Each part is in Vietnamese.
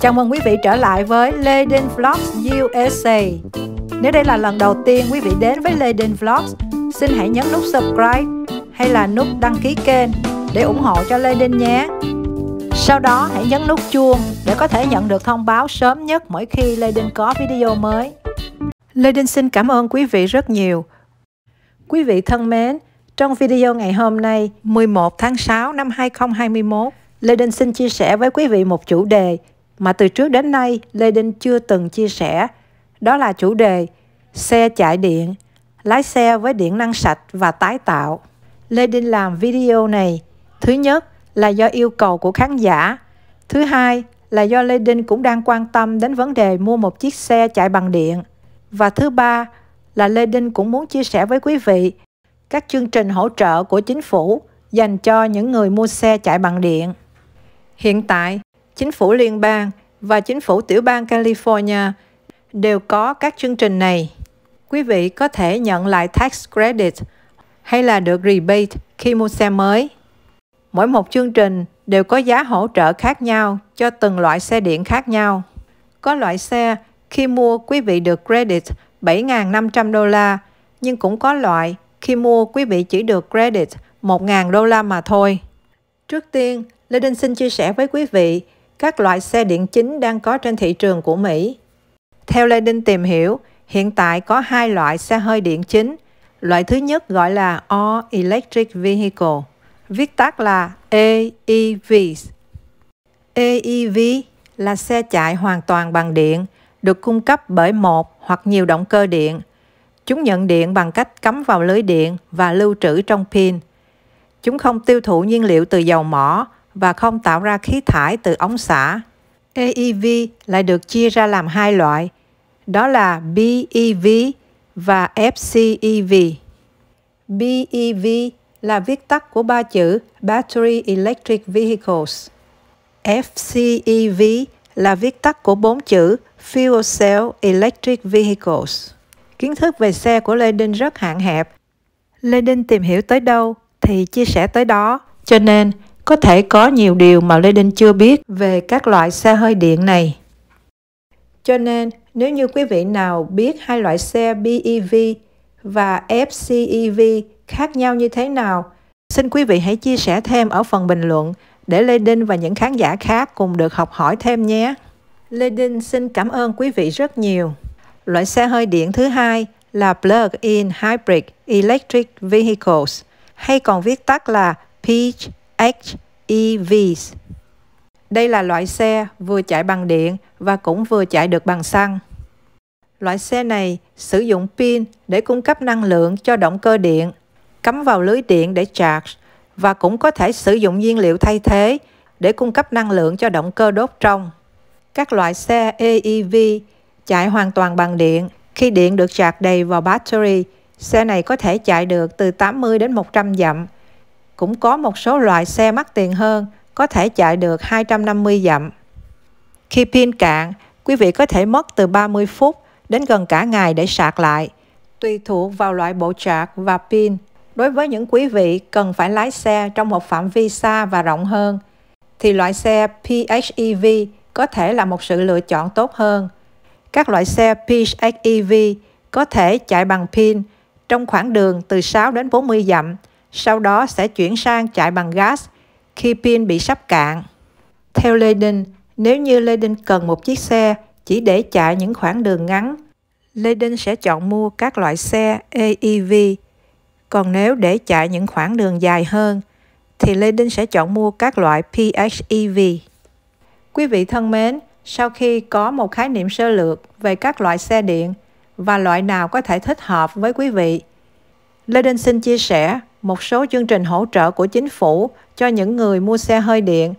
Chào mừng quý vị trở lại với Leden Vlogs USA. Nếu đây là lần đầu tiên quý vị đến với Leden Vlogs, xin hãy nhấn nút subscribe hay là nút đăng ký kênh để ủng hộ cho Leden nhé. Sau đó hãy nhấn nút chuông để có thể nhận được thông báo sớm nhất mỗi khi Leden có video mới. Leden xin cảm ơn quý vị rất nhiều. Quý vị thân mến, trong video ngày hôm nay 11 tháng 6 năm 2021, Lê Đinh xin chia sẻ với quý vị một chủ đề mà từ trước đến nay Lê Đinh chưa từng chia sẻ. Đó là chủ đề xe chạy điện, lái xe với điện năng sạch và tái tạo. Lê Đinh làm video này, thứ nhất là do yêu cầu của khán giả, thứ hai là do Lê Đinh cũng đang quan tâm đến vấn đề mua một chiếc xe chạy bằng điện. Và thứ ba là Lê Đinh cũng muốn chia sẻ với quý vị các chương trình hỗ trợ của chính phủ dành cho những người mua xe chạy bằng điện. Hiện tại, chính phủ liên bang và chính phủ tiểu bang California đều có các chương trình này. Quý vị có thể nhận lại tax credit hay là được rebate khi mua xe mới. Mỗi một chương trình đều có giá hỗ trợ khác nhau cho từng loại xe điện khác nhau. Có loại xe khi mua quý vị được credit 7.500 đô la, nhưng cũng có loại khi mua quý vị chỉ được credit 1.000 đô la mà thôi. Trước tiên, Lê Đinh xin chia sẻ với quý vị các loại xe điện chính đang có trên thị trường của Mỹ. Theo Lê Đinh tìm hiểu, hiện tại có hai loại xe hơi điện chính. Loại thứ nhất gọi là All Electric Vehicle, viết tắt là AEVs. AEV là xe chạy hoàn toàn bằng điện, được cung cấp bởi một hoặc nhiều động cơ điện. Chúng nhận điện bằng cách cắm vào lưới điện và lưu trữ trong pin. Chúng không tiêu thụ nhiên liệu từ dầu mỏ và không tạo ra khí thải từ ống xả. AEV lại được chia ra làm hai loại, đó là BEV và FCEV. BEV là viết tắt của ba chữ Battery Electric Vehicles. FCEV là viết tắt của bốn chữ Fuel Cell Electric Vehicles. Kiến thức về xe của Lê Đinh rất hạn hẹp. Lê Đinh tìm hiểu tới đâu thì chia sẻ tới đó, cho nên có thể có nhiều điều mà Lê Đinh chưa biết về các loại xe hơi điện này. Cho nên, nếu như quý vị nào biết hai loại xe BEV và FCEV khác nhau như thế nào, xin quý vị hãy chia sẻ thêm ở phần bình luận để Lê Đinh và những khán giả khác cùng được học hỏi thêm nhé. Lê Đinh xin cảm ơn quý vị rất nhiều. Loại xe hơi điện thứ hai là Plug-in Hybrid Electric Vehicles hay còn viết tắt là PHEV HEVs. Đây là loại xe vừa chạy bằng điện và cũng vừa chạy được bằng xăng. Loại xe này sử dụng pin để cung cấp năng lượng cho động cơ điện, cắm vào lưới điện để charge và cũng có thể sử dụng nhiên liệu thay thế để cung cấp năng lượng cho động cơ đốt trong. Các loại xe EEV chạy hoàn toàn bằng điện. Khi điện được charge đầy vào battery, xe này có thể chạy được từ 80 đến 100 dặm cũng có một số loại xe mắc tiền hơn, có thể chạy được 250 dặm. Khi pin cạn, quý vị có thể mất từ 30 phút đến gần cả ngày để sạc lại, tùy thuộc vào loại bộ sạc và pin. Đối với những quý vị cần phải lái xe trong một phạm vi xa và rộng hơn, thì loại xe PHEV có thể là một sự lựa chọn tốt hơn. Các loại xe PHEV có thể chạy bằng pin trong khoảng đường từ 6 đến 40 dặm, sau đó sẽ chuyển sang chạy bằng gas khi pin bị sắp cạn. Theo Leiden, nếu như Leiden cần một chiếc xe chỉ để chạy những khoảng đường ngắn, Leiden sẽ chọn mua các loại xe AEV. Còn nếu để chạy những khoảng đường dài hơn, thì Leiden sẽ chọn mua các loại PHEV. Quý vị thân mến, sau khi có một khái niệm sơ lược về các loại xe điện và loại nào có thể thích hợp với quý vị, Leiden xin chia sẻ một số chương trình hỗ trợ của chính phủ cho những người mua xe hơi điện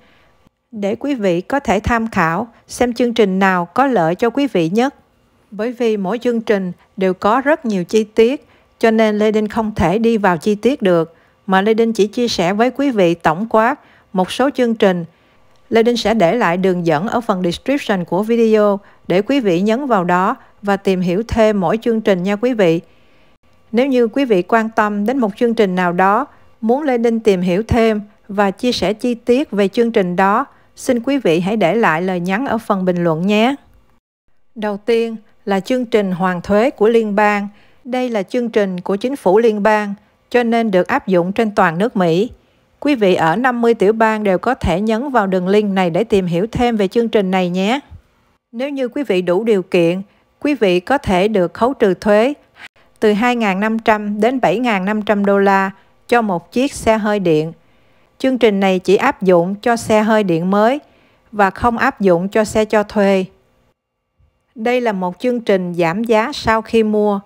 để quý vị có thể tham khảo xem chương trình nào có lợi cho quý vị nhất. Bởi vì mỗi chương trình đều có rất nhiều chi tiết, cho nên Lê Đinh không thể đi vào chi tiết được, mà Lê Đinh chỉ chia sẻ với quý vị tổng quát một số chương trình. Lê Đinh sẽ để lại đường dẫn ở phần description của video để quý vị nhấn vào đó và tìm hiểu thêm mỗi chương trình nha quý vị. Nếu như quý vị quan tâm đến một chương trình nào đó, muốn Lê Ninh tìm hiểu thêm và chia sẻ chi tiết về chương trình đó, xin quý vị hãy để lại lời nhắn ở phần bình luận nhé. Đầu tiên là chương trình hoàn thuế của liên bang. Đây là chương trình của chính phủ liên bang, cho nên được áp dụng trên toàn nước Mỹ. Quý vị ở 50 tiểu bang đều có thể nhấn vào đường link này để tìm hiểu thêm về chương trình này nhé. Nếu như quý vị đủ điều kiện, quý vị có thể được khấu trừ thuế từ 2.500 đến 7.500 đô la cho một chiếc xe hơi điện. Chương trình này chỉ áp dụng cho xe hơi điện mới và không áp dụng cho xe cho thuê. Đây là một chương trình giảm giá sau khi mua,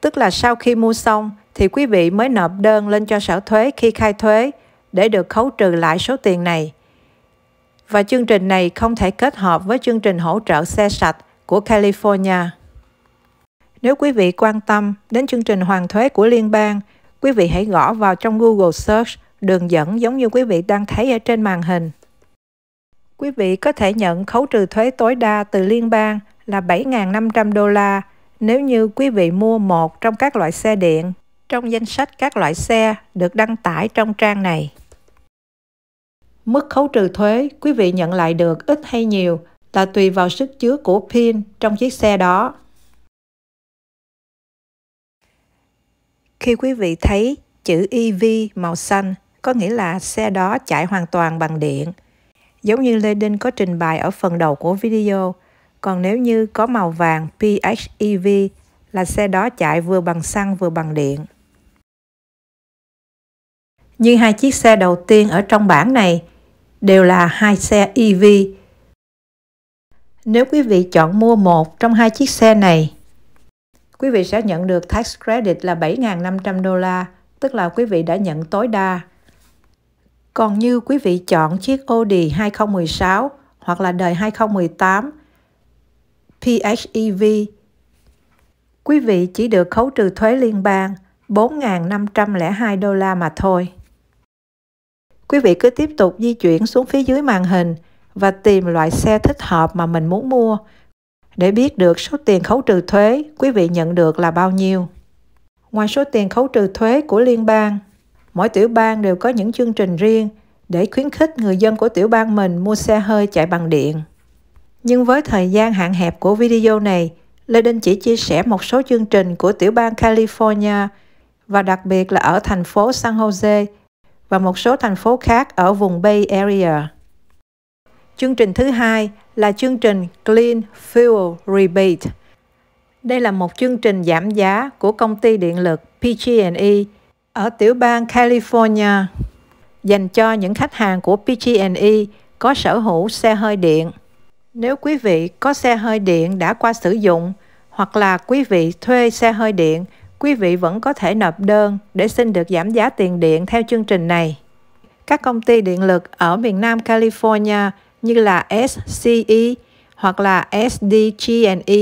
tức là sau khi mua xong thì quý vị mới nộp đơn lên cho sở thuế khi khai thuế để được khấu trừ lại số tiền này. Và chương trình này không thể kết hợp với chương trình hỗ trợ xe sạch của California. Nếu quý vị quan tâm đến chương trình hoàn thuế của liên bang, quý vị hãy gõ vào trong Google Search đường dẫn giống như quý vị đang thấy ở trên màn hình. Quý vị có thể nhận khấu trừ thuế tối đa từ liên bang là 7.500 đô la nếu như quý vị mua một trong các loại xe điện trong danh sách các loại xe được đăng tải trong trang này. Mức khấu trừ thuế quý vị nhận lại được ít hay nhiều là tùy vào sức chứa của pin trong chiếc xe đó. Khi quý vị thấy chữ EV màu xanh, có nghĩa là xe đó chạy hoàn toàn bằng điện. Giống như Lê Đinh có trình bày ở phần đầu của video, còn nếu như có màu vàng PHEV là xe đó chạy vừa bằng xăng vừa bằng điện. Như hai chiếc xe đầu tiên ở trong bảng này đều là hai xe EV. Nếu quý vị chọn mua một trong hai chiếc xe này quý vị sẽ nhận được tax credit là 7.500 đô la, tức là quý vị đã nhận tối đa. Còn như quý vị chọn chiếc Audi 2016 hoặc là đời 2018 PHEV, quý vị chỉ được khấu trừ thuế liên bang 4.502 đô la mà thôi. Quý vị cứ tiếp tục di chuyển xuống phía dưới màn hình và tìm loại xe thích hợp mà mình muốn mua để biết được số tiền khấu trừ thuế quý vị nhận được là bao nhiêu. Ngoài số tiền khấu trừ thuế của liên bang, mỗi tiểu bang đều có những chương trình riêng để khuyến khích người dân của tiểu bang mình mua xe hơi chạy bằng điện. Nhưng với thời gian hạn hẹp của video này, Lê Đinh chỉ chia sẻ một số chương trình của tiểu bang California và đặc biệt là ở thành phố San Jose và một số thành phố khác ở vùng Bay Area. Chương trình thứ hai là chương trình Clean Fuel Rebate. Đây là một chương trình giảm giá của công ty điện lực PG&E ở tiểu bang California dành cho những khách hàng của PG&E có sở hữu xe hơi điện. Nếu quý vị có xe hơi điện đã qua sử dụng hoặc là quý vị thuê xe hơi điện, quý vị vẫn có thể nộp đơn để xin được giảm giá tiền điện theo chương trình này. Các công ty điện lực ở miền Nam California như là SCE hoặc là SDG&E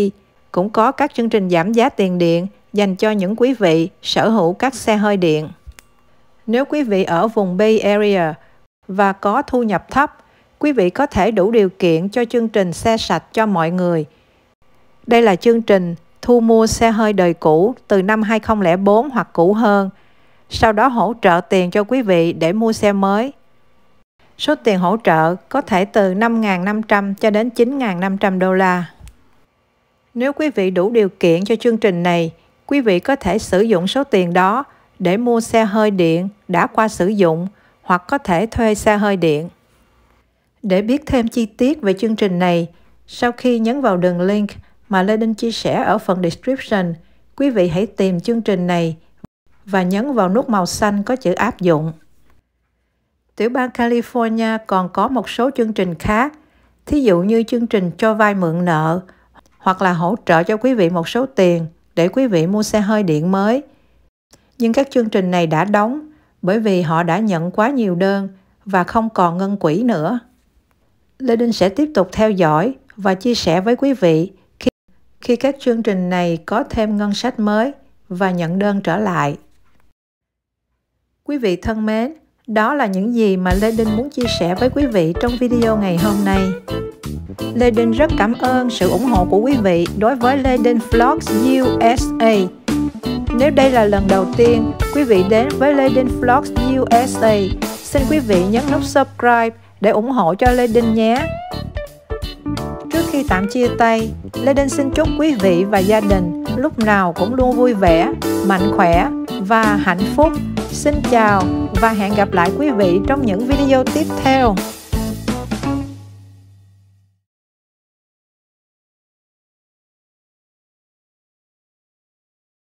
cũng có các chương trình giảm giá tiền điện dành cho những quý vị sở hữu các xe hơi điện. Nếu quý vị ở vùng Bay Area và có thu nhập thấp, quý vị có thể đủ điều kiện cho chương trình xe sạch cho mọi người. Đây là chương trình thu mua xe hơi đời cũ từ năm 2004 hoặc cũ hơn, sau đó hỗ trợ tiền cho quý vị để mua xe mới. Số tiền hỗ trợ có thể từ 5.500 cho đến 9.500 đô la. Nếu quý vị đủ điều kiện cho chương trình này, quý vị có thể sử dụng số tiền đó để mua xe hơi điện đã qua sử dụng hoặc có thể thuê xe hơi điện. Để biết thêm chi tiết về chương trình này, sau khi nhấn vào đường link mà Lê Đinh chia sẻ ở phần description, quý vị hãy tìm chương trình này và nhấn vào nút màu xanh có chữ áp dụng tiểu bang California còn có một số chương trình khác, thí dụ như chương trình cho vay mượn nợ hoặc là hỗ trợ cho quý vị một số tiền để quý vị mua xe hơi điện mới. Nhưng các chương trình này đã đóng bởi vì họ đã nhận quá nhiều đơn và không còn ngân quỹ nữa. Lê Đinh sẽ tiếp tục theo dõi và chia sẻ với quý vị khi, khi các chương trình này có thêm ngân sách mới và nhận đơn trở lại. Quý vị thân mến, đó là những gì mà Lê Đinh muốn chia sẻ với quý vị trong video ngày hôm nay. Lê Đinh rất cảm ơn sự ủng hộ của quý vị đối với Lê Đinh Vlogs USA. Nếu đây là lần đầu tiên quý vị đến với Lê Đinh Vlogs USA, xin quý vị nhấn nút subscribe để ủng hộ cho Lê Đinh nhé. Trước khi tạm chia tay, Lê Đinh xin chúc quý vị và gia đình lúc nào cũng luôn vui vẻ, mạnh khỏe và hạnh phúc. Xin chào và hẹn gặp lại quý vị trong những video tiếp theo